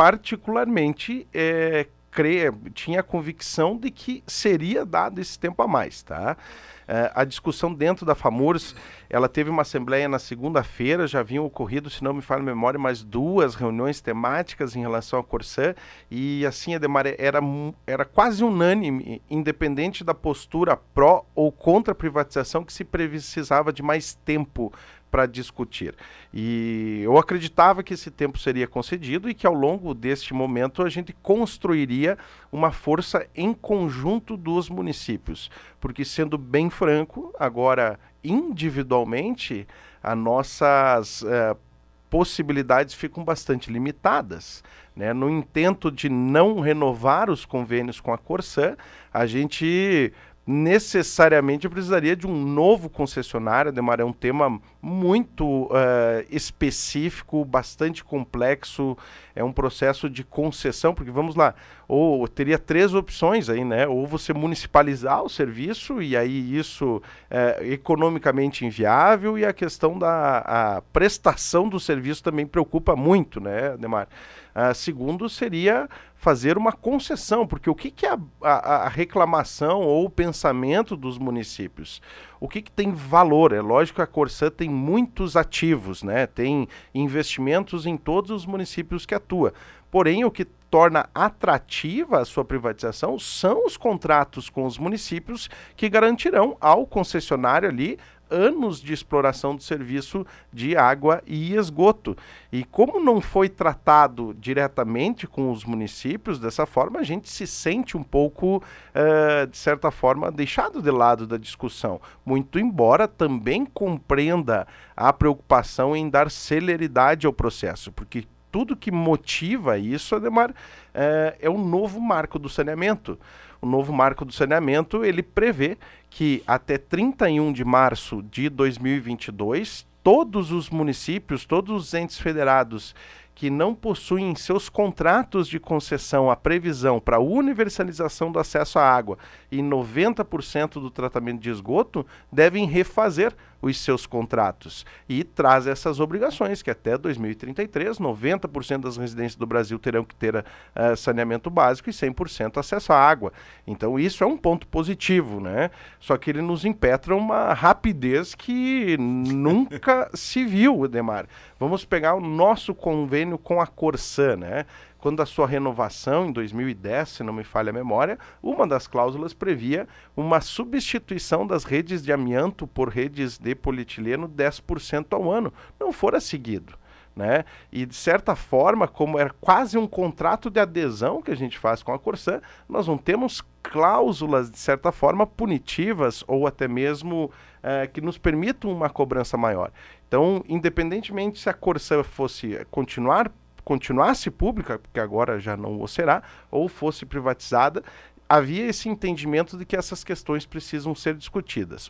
particularmente é, tinha a convicção de que seria dado esse tempo a mais, tá? É, a discussão dentro da FAMURS, ela teve uma assembleia na segunda-feira, já haviam ocorrido, se não me falha a memória, mais duas reuniões temáticas em relação à Corsã, e assim, Ademar, era, era quase unânime, independente da postura pró ou contra a privatização, que se precisava de mais tempo para discutir. E eu acreditava que esse tempo seria concedido e que ao longo deste momento a gente construiria uma força em conjunto dos municípios, porque sendo bem franco, agora individualmente as nossas uh, possibilidades ficam bastante limitadas. Né? No intento de não renovar os convênios com a Corsã, a gente necessariamente precisaria de um novo concessionário. Demar é um tema muito uh, específico, bastante complexo. É um processo de concessão, porque vamos lá, ou teria três opções aí, né? Ou você municipalizar o serviço e aí isso é economicamente inviável e a questão da a prestação do serviço também preocupa muito, né, Demar? Uh, ah, segundo seria fazer uma concessão, porque o que, que a, a, a reclamação ou o pensamento orçamento dos municípios. O que, que tem valor? É lógico que a Corsã tem muitos ativos, né? tem investimentos em todos os municípios que atua. Porém, o que torna atrativa a sua privatização são os contratos com os municípios que garantirão ao concessionário ali anos de exploração do serviço de água e esgoto. E como não foi tratado diretamente com os municípios, dessa forma a gente se sente um pouco, uh, de certa forma, deixado de lado da discussão. Muito embora também compreenda a preocupação em dar celeridade ao processo, porque tudo que motiva isso, Ademar, é, é o novo marco do saneamento. O novo marco do saneamento, ele prevê que até 31 de março de 2022, todos os municípios, todos os entes federados que não possuem em seus contratos de concessão a previsão para universalização do acesso à água e 90% do tratamento de esgoto devem refazer os seus contratos e traz essas obrigações que até 2033 90% das residências do Brasil terão que ter uh, saneamento básico e 100% acesso à água. Então isso é um ponto positivo, né? Só que ele nos impetra uma rapidez que nunca se viu, Demar Vamos pegar o nosso convênio convênio com a Corsã, né? Quando a sua renovação em 2010, se não me falha a memória, uma das cláusulas previa uma substituição das redes de amianto por redes de polietileno 10% ao ano. Não fora seguido. Né? E de certa forma, como era quase um contrato de adesão que a gente faz com a Corsã, nós não temos cláusulas, de certa forma, punitivas ou até mesmo é, que nos permitam uma cobrança maior. Então, independentemente se a Corsã fosse continuar continuasse pública, porque agora já não o será, ou fosse privatizada, havia esse entendimento de que essas questões precisam ser discutidas.